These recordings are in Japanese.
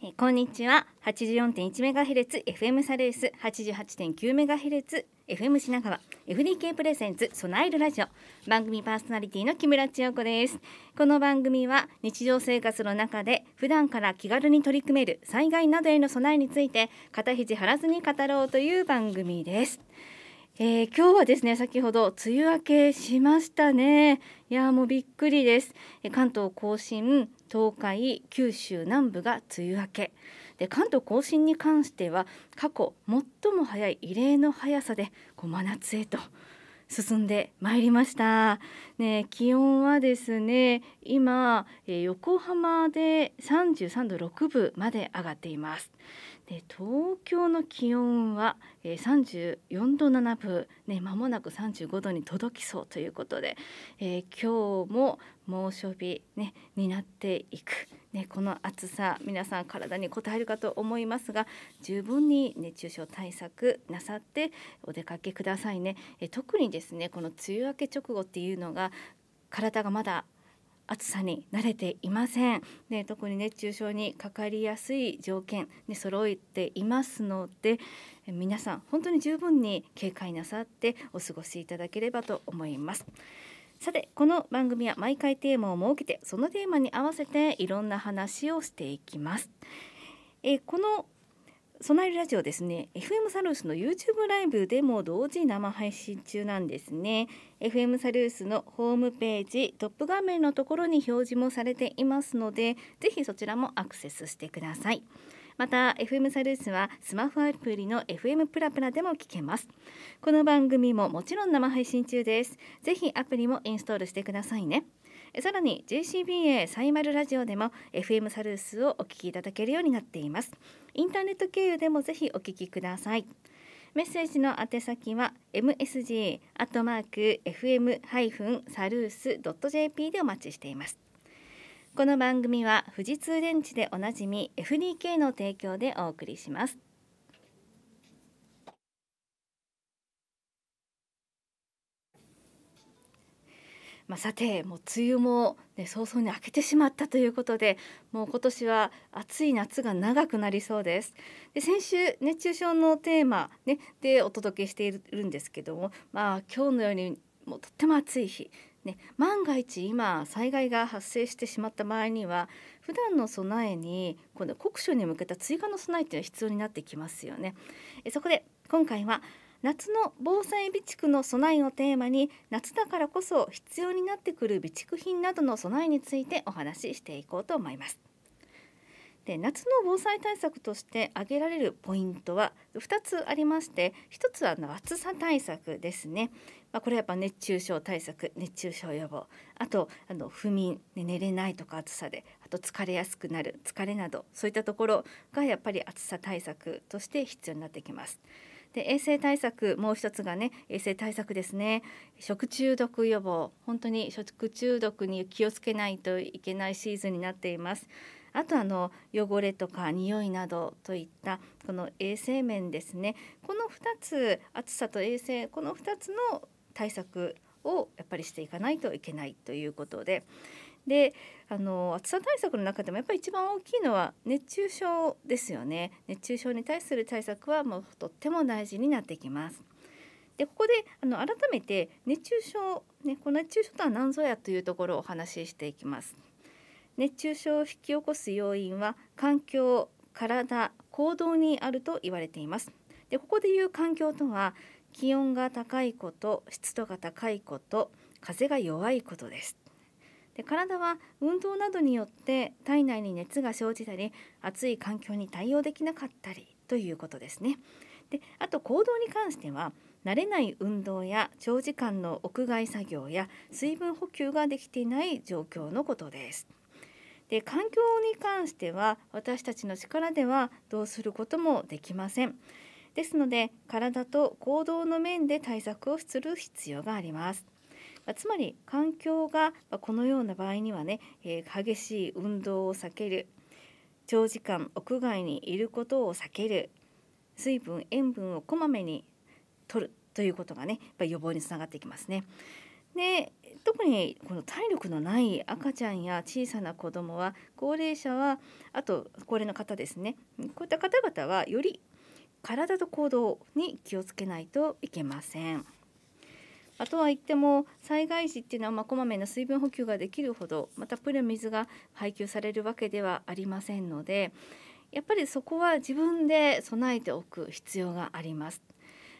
えー、こんにちは八十四 84.1MHzFM サレース 88.9MHzFM 品川 FDK プレゼンツ備えるラジオ番組パーソナリティの木村千代子ですこの番組は日常生活の中で普段から気軽に取り組める災害などへの備えについて肩肘張らずに語ろうという番組ですえー、今日はですね先ほど梅雨明けしましたねいやもうびっくりです、関東甲信東海九州南部が梅雨明けで関東甲信に関しては過去最も早い異例の早さで真夏へと進んでまいりました。ね、気温はですね、今、横浜で33度6分まで上がっています。で東京の気温は、えー、34度7分、ね、まもなく35度に届きそうということで、えー、今日も猛暑日、ね、になっていく、ね、この暑さ皆さん体に応えるかと思いますが十分に熱中症対策なさってお出かけくださいね。えー、特にですねこの梅雨明け直後っていうのが体がまだ暑さに慣れていません、ね、特に熱中症にかかりやすい条件に揃えていますので皆さん本当に十分に警戒なさってお過ごしいただければと思います。さてこの番組は毎回テーマを設けてそのテーマに合わせていろんな話をしていきます。えこのソナイラジオですね FM サルースの YouTube ライブでも同時生配信中なんですね FM サルースのホームページトップ画面のところに表示もされていますのでぜひそちらもアクセスしてくださいまた FM サルースはスマホアプリの FM プラプラでも聞けますこの番組ももちろん生配信中ですぜひアプリもインストールしてくださいねさらに JCBA サイマルラジオでも FM サルースをお聞きいただけるようになっていますインターネット経由でもぜひお聞きくださいメッセージの宛先は msg アットマーク fm ハイフンサルースドット jp でお待ちしていますこの番組は富士通電池でおなじみ FDK の提供でお送りしますまあ、さてもう梅雨も、ね、早々に明けてしまったということでもう今年は暑い夏が長くなりそうですで先週熱中症のテーマ、ね、でお届けしているんですけども、まあ、今日のようにもうとっても暑い日、ね、万が一今災害が発生してしまった場合には普段の備えにこの酷暑に向けた追加の備えというのは必要になってきますよね。えそこで今回は夏の防災備蓄の備えをテーマに夏だからこそ必要になってくる備蓄品などの備えについてお話ししていこうと思います。で夏の防災対策として挙げられるポイントは2つありまして1つは暑さ対策ですね、まあ、これはやっぱ熱中症対策熱中症予防あとあの不眠、寝れないとか暑さであと疲れやすくなる疲れなどそういったところがやっぱり暑さ対策として必要になってきます。で衛生対策もう一つがね衛生対策ですね食中毒予防本当に食中毒に気をつけないといけないシーズンになっています。あとあの汚れとか匂いなどといったこの衛生面ですねこの2つ暑さと衛生この2つの対策をやっぱりしていかないといけないということでであの暑さ対策の中でもやっぱり一番大きいのは熱中症ですよね熱中症に対する対策はもうとっても大事になってきます。でここであの改めて熱中症、ね、この熱中症とは何ぞやというところをお話ししていきます。熱中症を引き起こす要因は環境、体、行動にあると言われています。でここでいう環境とは気温が高いこと、湿度が高いこと、風が弱いことです。で体は運動などによって体内に熱が生じたり暑い環境に対応できなかったりということですね。であと行動に関しては慣れない運動や長時間の屋外作業や水分補給ができていない状況のことです。で環境に関しては私たちの力ではどうすることもできません。ですので体と行動の面で対策をする必要があります。つまり環境がこのような場合にはね、え激しい運動を避ける長時間屋外にいることを避ける水分塩分をこまめに取るということがねやっぱ予防につながってきますね。で特にこの体力のない赤ちゃんや小さな子どもは高齢者はあと高齢の方ですねこういった方々はより体と行動に気をつけないといけません。あとは言っても災害時っていうのはまこまめな水分補給ができるほどまたプレ水が配給されるわけではありませんのでやっぱりそこは自分で備えておく必要があります。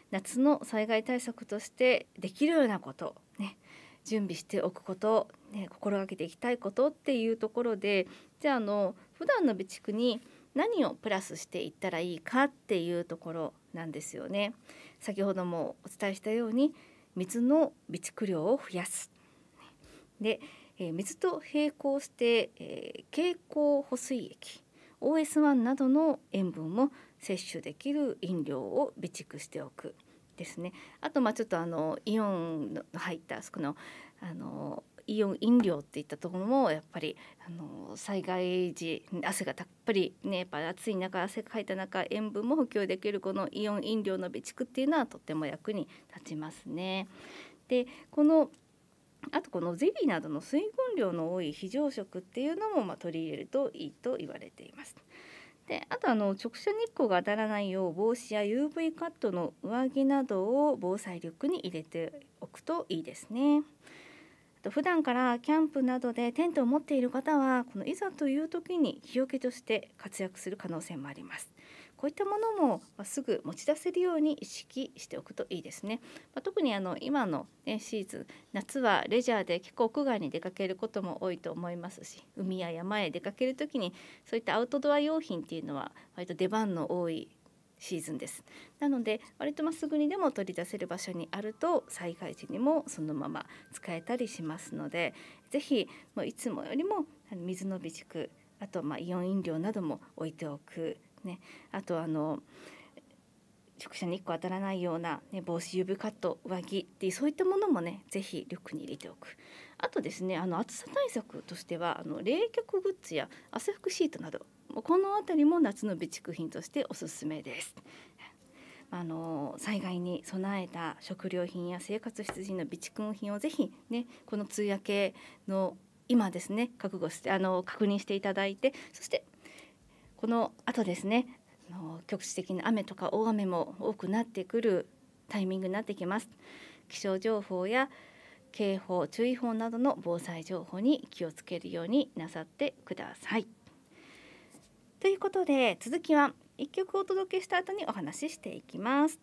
夏の災害対策としてできるようなこと、ね、準備しておくこと、ね、心がけていきたいことっていうところでじゃああの普段の備蓄に何をプラスしていったらいいかっていうところなんですよね。先ほどもお伝えしたように水の備蓄量を増やす。で、え水と並行して、え経口補水液 OS1 などの塩分も摂取できる飲料を備蓄しておくですね。あとまあちょっとあのイオンの入ったそのあのイオン飲料っていったところもやっぱりあの災害時汗がたっぷりねやっぱ暑い中汗かいた中塩分も補給できるこのイオン飲料の備蓄っていうのはとっても役に立ちますね。でこのあとこのゼリーなどの水分量の多い非常食っていうのもま取り入れるといいと言われています。であとあの直射日光が当たらないよう帽子や UV カットの上着などを防災力に入れておくといいですね。普段からキャンプなどでテントを持っている方はこのいざという時に日よけとして活躍する可能性もあります。こういったものもすぐ持ち出せるように意識しておくといいですね。まあ、特にあの今の、ね、シーズン夏はレジャーで結構屋外に出かけることも多いと思いますし海や山へ出かける時にそういったアウトドア用品っていうのは割と出番の多いシーズンですなので割とまっすぐにでも取り出せる場所にあると災害時にもそのまま使えたりしますので是非もういつもよりも水の備蓄あとまあイオン飲料なども置いておく、ね、あとあの直射日光当たらないような、ね、帽子 UV カット上着ってそういったものもね是非リュックに入れておくあとですねあの暑さ対策としてはあの冷却グッズや汗拭きシートなどこのあたりも夏の備蓄品としておすすめです。あの災害に備えた食料品や生活必需の備蓄品をぜひねこの梅雨明けの今ですね覚悟してあの確認していただいてそしてこの後ですねあの局地的な雨とか大雨も多くなってくるタイミングになってきます気象情報や警報注意報などの防災情報に気をつけるようになさってください。ということで続きは1曲お届けした後にお話ししていきます。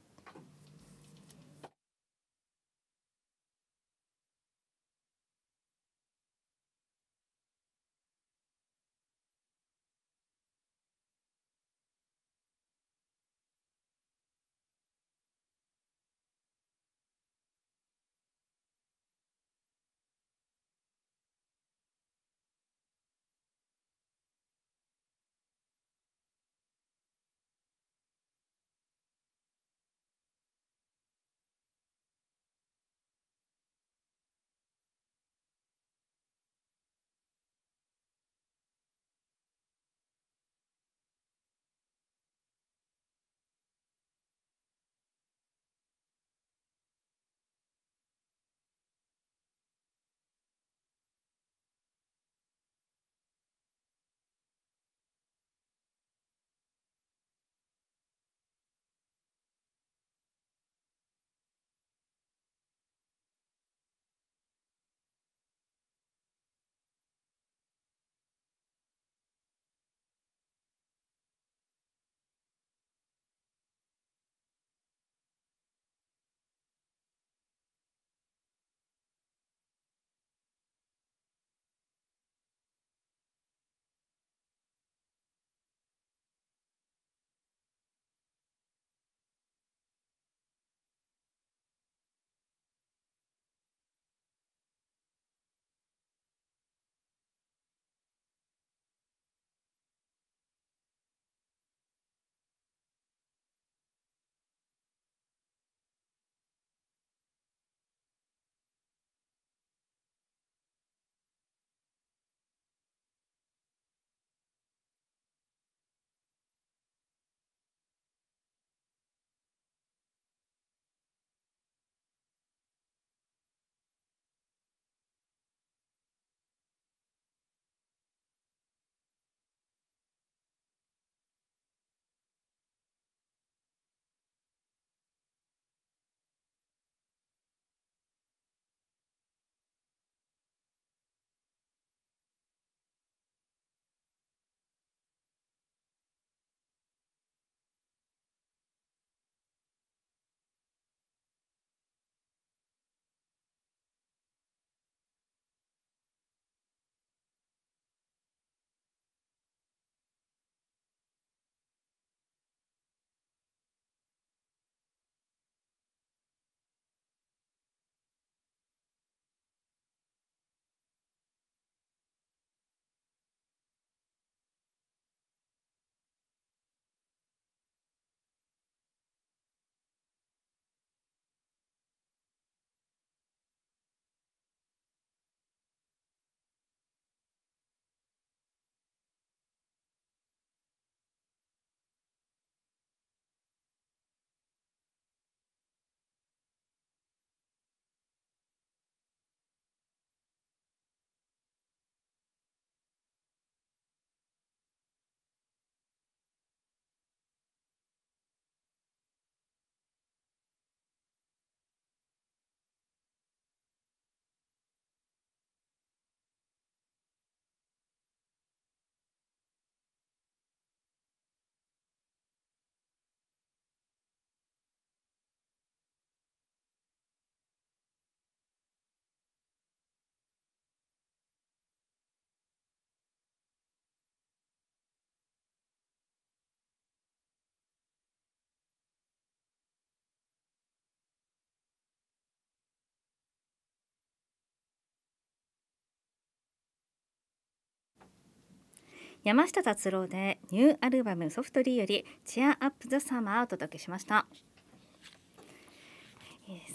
山下達郎でニューアルバムソフトリーよりチアアップザサマーをお届けしました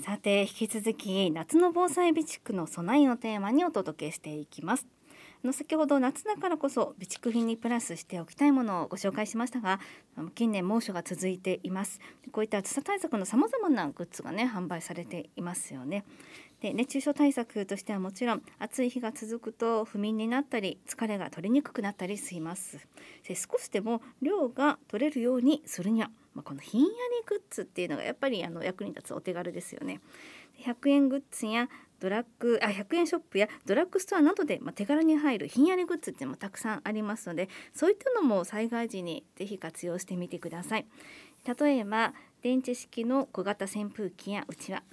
さて引き続き夏の防災備蓄の備えをテーマにお届けしていきますの先ほど夏だからこそ備蓄品にプラスしておきたいものをご紹介しましたが近年猛暑が続いていますこういった暑さ対策の様々なグッズがね販売されていますよねで熱中症対策としてはもちろん暑い日が続くと不眠になったり疲れが取れにくくなったりしますで少しでも量が取れるようにするには、まあ、このひんやりグッズっていうのがやっぱりあの役に立つお手軽ですよね100円グッズやドラッグあ100円ショップやドラッグストアなどで、まあ、手軽に入るひんやりグッズってもたくさんありますのでそういったのも災害時にぜひ活用してみてください例えば電池式の小型扇風機やうちわ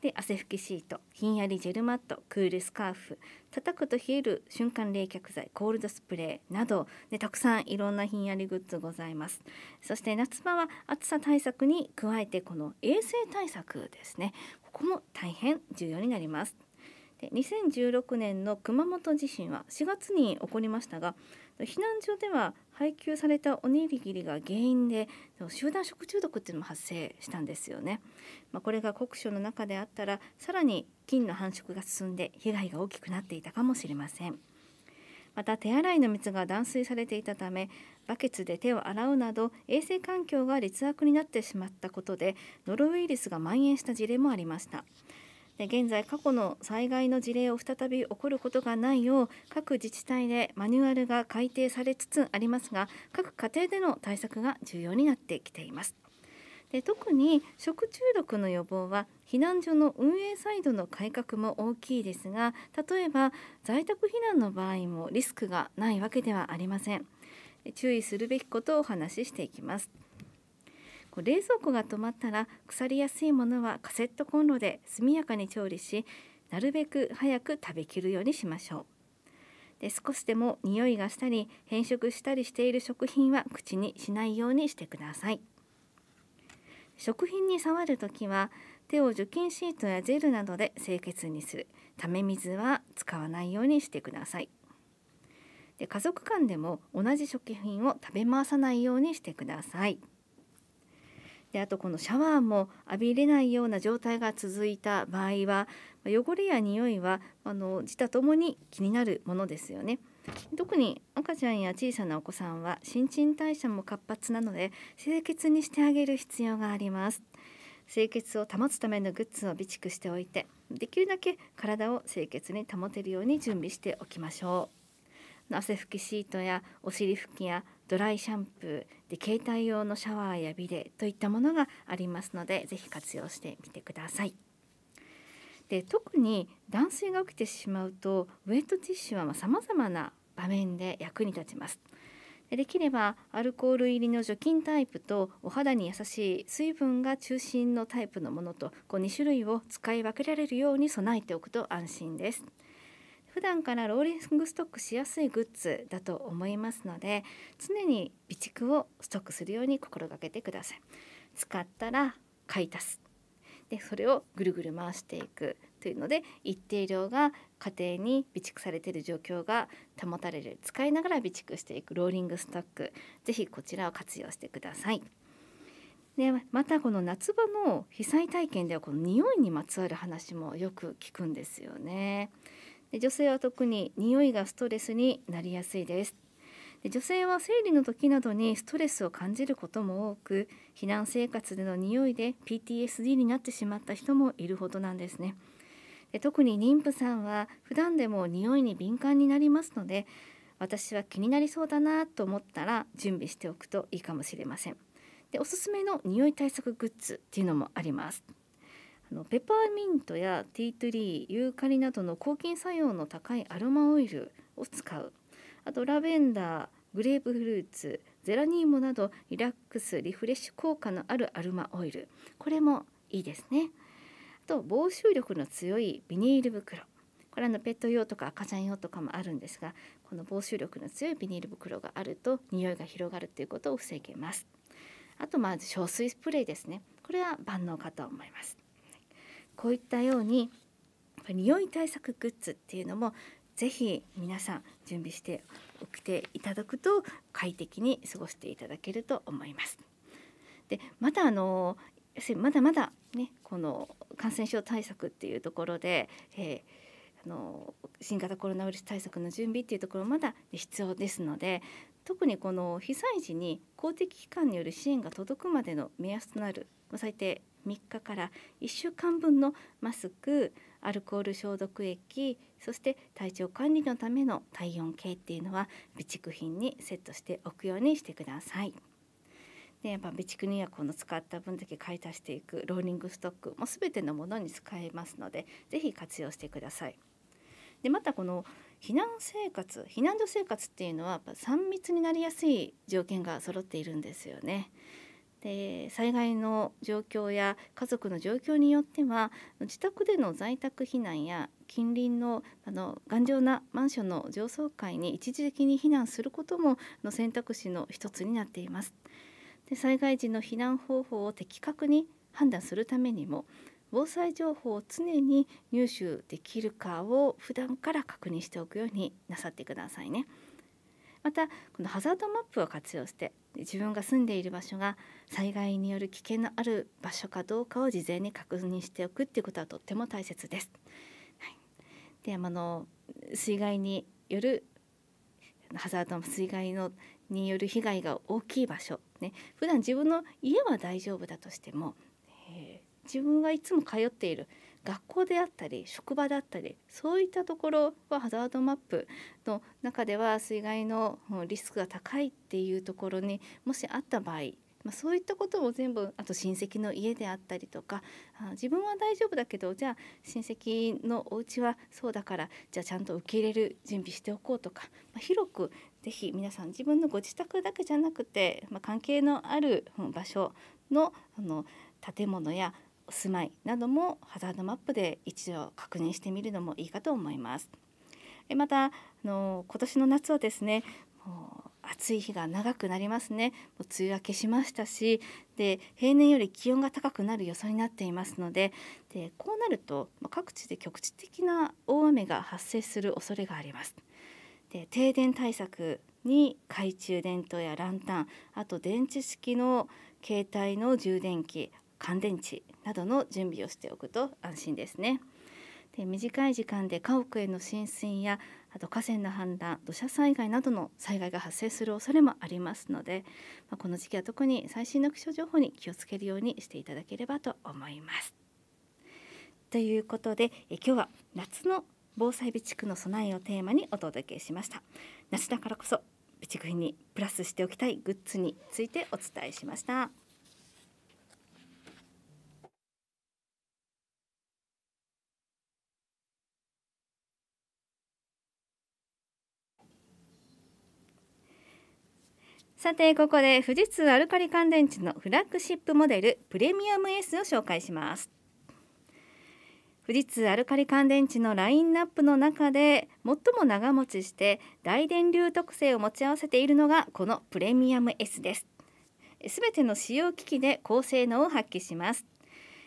で汗拭きシートひんやりジェルマットクールスカーフ叩くと冷える瞬間冷却剤コールドスプレーなどでたくさんいろんなひんやりグッズございますそして夏場は暑さ対策に加えてこの衛生対策ですねここも大変重要になりますで2016年の熊本地震は4月に起こりましたが避難所では配給されたおにぎりが原因で集団食中毒っていうのも発生したんですよね、まあ、これが酷暑の中であったらさらに菌の繁殖が進んで被害が大きくなっていたかもしれませんまた手洗いの水が断水されていたためバケツで手を洗うなど衛生環境が劣悪になってしまったことでノロウイルスが蔓延した事例もありました現在過去の災害の事例を再び起こることがないよう各自治体でマニュアルが改定されつつありますが各家庭での対策が重要になってきています。で特に食中毒の予防は避難所の運営サイドの改革も大きいですが例えば在宅避難の場合もリスクがないわけではありません注意するべきことをお話ししていきますこう冷蔵庫が止まったら腐りやすいものはカセットコンロで速やかに調理しなるべく早く食べきるようにしましょうで少しでも匂いがしたり変色したりしている食品は口にしないようにしてください食品に触るときは手を除菌シートやジェルなどで清潔にするため水は使わないようにしてくださいで家族間でも同じ食品を食べ回さないようにしてください。であとこのシャワーも浴びれないような状態が続いた場合は汚れや匂いはあの自他ともに気になるものですよね。特に赤ちゃんや小さなお子さんは新陳代謝も活発なので清潔にしてあげる必要があります清潔を保つためのグッズを備蓄しておいてできるだけ体を清潔に保てるように準備しておきましょう汗拭きシートやお尻拭きやドライシャンプーで携帯用のシャワーやビレといったものがありますので是非活用してみてください。で特に断水が起きてしまうとウェットティッシュはさまざまな場面で役に立ちます。でできればアルコール入りの除菌タイプとお肌に優しい水分が中心のタイプのものとこう2種類を使い分けられるように備えておくと安心です。普段からローリングストックしやすいグッズだと思いますので常に備蓄をストックするように心がけてください使ったら買い足すでそれをぐるぐる回していくというので一定量が家庭に備蓄されている状況が保たれる使いながら備蓄していくローリングストック是非こちらを活用してください。でまたこの夏場の被災体験ではこの匂いにまつわる話もよく聞くんですよね。で女性は特に匂いがストレスになりやすいですで女性は生理の時などにストレスを感じることも多く避難生活での匂いで PTSD になってしまった人もいるほどなんですねで特に妊婦さんは普段でも匂いに敏感になりますので私は気になりそうだなと思ったら準備しておくといいかもしれませんでおすすめの匂い対策グッズっていうのもありますのペパーミントやティートリーユーカリなどの抗菌作用の高いアロマオイルを使うあとラベンダーグレープフルーツゼラニウムなどリラックスリフレッシュ効果のあるアロマオイルこれもいいですねあと防臭力の強いビニール袋これあのペット用とか赤ちゃん用とかもあるんですがこの防臭力の強いビニール袋があると匂いが広がるということを防げますあとまず消水スプレーですねこれは万能かと思いますこういったように匂い対策グッズっていうのもぜひ皆さん準備しておきていただくと快適に過ごしていただけると思います。でまたあのまだまだねこの感染症対策っていうところで、えー、あの新型コロナウイルス対策の準備っていうところまだ必要ですので特にこの被災時に公的機関による支援が届くまでの目安となる最低3日から1週間分のマスクアルコール消毒液そして体調管理のための体温計っていうのは備蓄品にセットしておくようにしてください。でやっぱ備蓄にはこの使った分だけ買い足していくローリングストックも全てのものに使えますので是非活用してください。でまたこの避難生活避難所生活っていうのはやっぱ3密になりやすい条件が揃っているんですよね。で災害の状況や家族の状況によっては自宅での在宅避難や近隣のあの頑丈なマンションの上層階に一時的に避難することもの選択肢の一つになっています。で災害時の避難方法を的確に判断するためにも防災情報を常に入手できるかを普段から確認しておくようになさってくださいね。またこのハザードマップを活用して自分が住んでいる場所が災害による危険のある場所かどうかを事前に確認しておくっていうことはとっても大切です。はい、であの水害によるハザード水害のによる被害が大きい場所、ね、普段自分の家は大丈夫だとしても、えー、自分がいつも通っている学校であったり職場だったりそういったところはハザードマップの中では水害のリスクが高いっていうところにもしあった場合まあ、そういったことも全部あと親戚の家であったりとか自分は大丈夫だけどじゃあ親戚のお家はそうだからじゃあちゃんと受け入れる準備しておこうとか、まあ、広くぜひ皆さん自分のご自宅だけじゃなくて、まあ、関係のある場所のあの建物や住まいなどもハザードマップで一度確認してみるのもいいかと思います。またあの今年の夏はですねもう暑い日が長くなりますねもう梅雨明けしましたしで平年より気温が高くなる予想になっていますのででこうなると、ま各地で局地的な大雨が発生する恐れがあります。で停電対策に懐中電灯やランタンあと電池式の携帯の充電器乾電池などの準備をしておくと安心ですね。で短い時間で家屋への浸水やあと河川の氾濫土砂災害などの災害が発生する恐れもありますので、まあ、この時期は特に最新の気象情報に気をつけるようにしていただければと思います。ということでえ今日は夏の防災備蓄の備えをテーマにお届けしました夏だからこそ備蓄品にプラスしておきたいグッズについてお伝えしました。さてここで富士通アルカリ乾電池のフラッグシップモデルプレミアム S を紹介します富士通アルカリ乾電池のラインナップの中で最も長持ちして大電流特性を持ち合わせているのがこのプレミアム S ですすべての使用機器で高性能を発揮します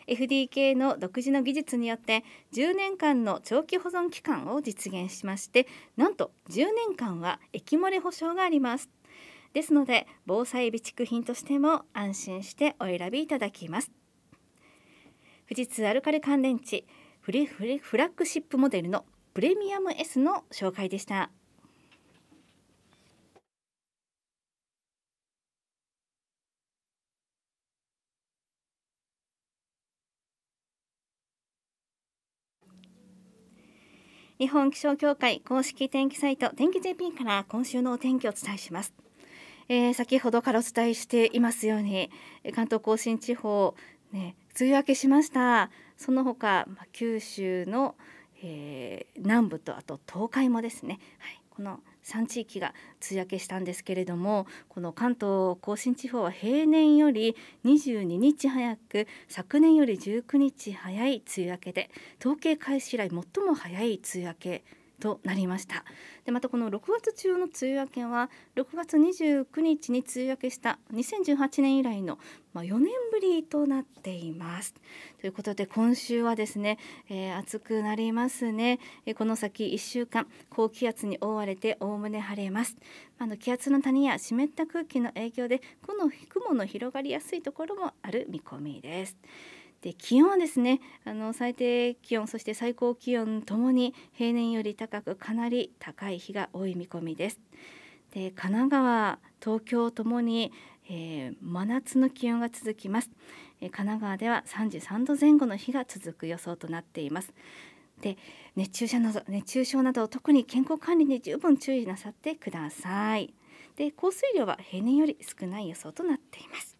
FDK の独自の技術によって10年間の長期保存期間を実現しましてなんと10年間は液漏れ保証がありますですので防災備蓄品としても安心してお選びいただきます富士通アルカリ乾電池フリフリフラッグシップモデルのプレミアム S の紹介でした日本気象協会公式天気サイト天気 JP から今週のお天気をお伝えしますえー、先ほどからお伝えしていますように関東甲信地方、ね、梅雨明けしましたその他、ま九州の、えー、南部とあと東海もですね、はい、この3地域が梅雨明けしたんですけれどもこの関東甲信地方は平年より22日早く昨年より19日早い梅雨明けで統計開始以来最も早い梅雨明けとなりましたでまたこの6月中の梅雨明けは6月29日に梅雨明けした2018年以来の、まあ、4年ぶりとなっていますということで今週はですね、えー、暑くなりますね、えー、この先1週間高気圧に覆われておおむね晴れますあの気圧の谷や湿った空気の影響でこの雲の広がりやすいところもある見込みです。で気温はですねあの最低気温そして最高気温ともに平年より高くかなり高い日が多い見込みです。で神奈川東京ともに、えー、真夏の気温が続きます、えー、神奈川では33度前後の日が続く予想となっていますで熱中症など熱中症など特に健康管理に十分注意なさってくださいで降水量は平年より少ない予想となっています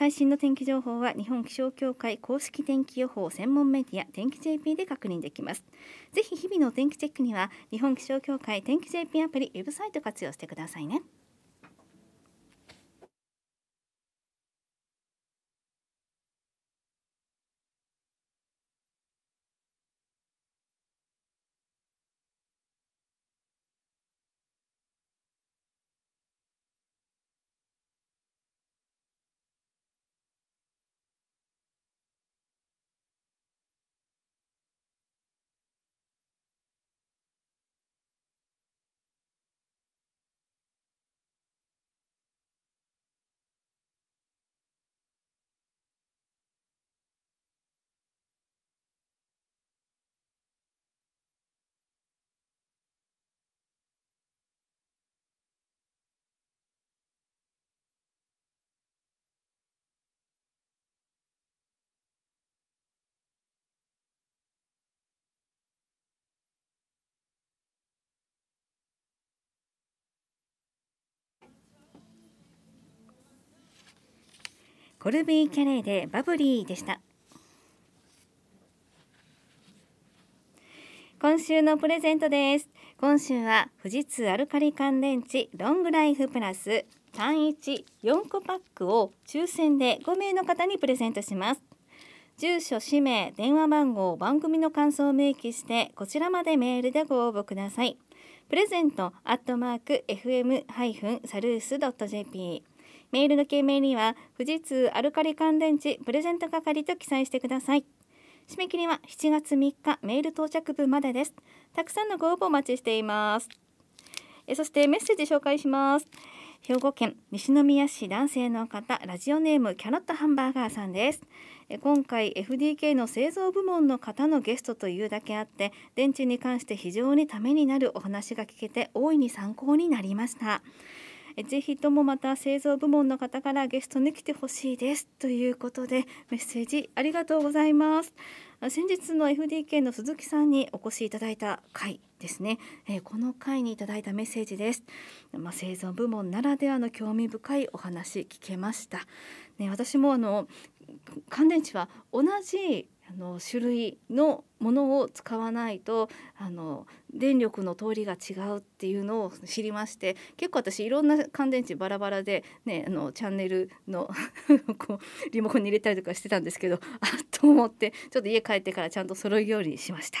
最新の天気情報は日本気象協会公式天気予報専門メディア天気 JP で確認できますぜひ日々の天気チェックには日本気象協会天気 JP アプリウェブサイト活用してくださいねコルビーキャレーでバブリーでした今週のプレゼントです今週は富士通アルカリ乾電池ロングライフプラス単一4個パックを抽選で5名の方にプレゼントします住所氏名電話番号番組の感想を明記してこちらまでメールでご応募くださいプレゼントアットマーク FM- サルース .jp メールの件名には富士通アルカリ乾電池プレゼント係と記載してください締め切りは7月3日メール到着分までですたくさんのご応募お待ちしていますえそしてメッセージ紹介します兵庫県西宮市男性の方ラジオネームキャロットハンバーガーさんです今回 FDK の製造部門の方のゲストというだけあって電池に関して非常にためになるお話が聞けて大いに参考になりましたぜひともまた製造部門の方からゲストに来てほしいですということでメッセージありがとうございます先日の FDK の鈴木さんにお越しいただいた回ですね、えこの回にいただいたメッセージです、まあ、製造部門ならではの興味深いお話聞けました、ね、私もあの乾電池は同じあの種類のものを使わないとあの電力の通りが違うっていうのを知りまして結構私いろんな乾電池バラバラで、ね、あのチャンネルの こうリモコンに入れたりとかしてたんですけど あっと思ってちょっと家帰ってからちゃんと揃うようにしました。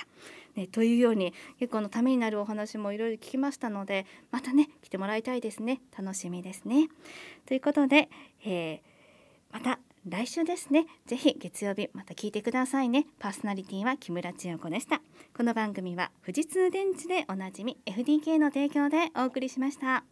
ね、というように結構のためになるお話もいろいろ聞きましたのでまたね来てもらいたいですね楽しみですね。ということで、えー、また来週ですねぜひ月曜日また聞いてくださいねパーソナリティは木村千代子でしたこの番組は富士通電池でおなじみ FDK の提供でお送りしました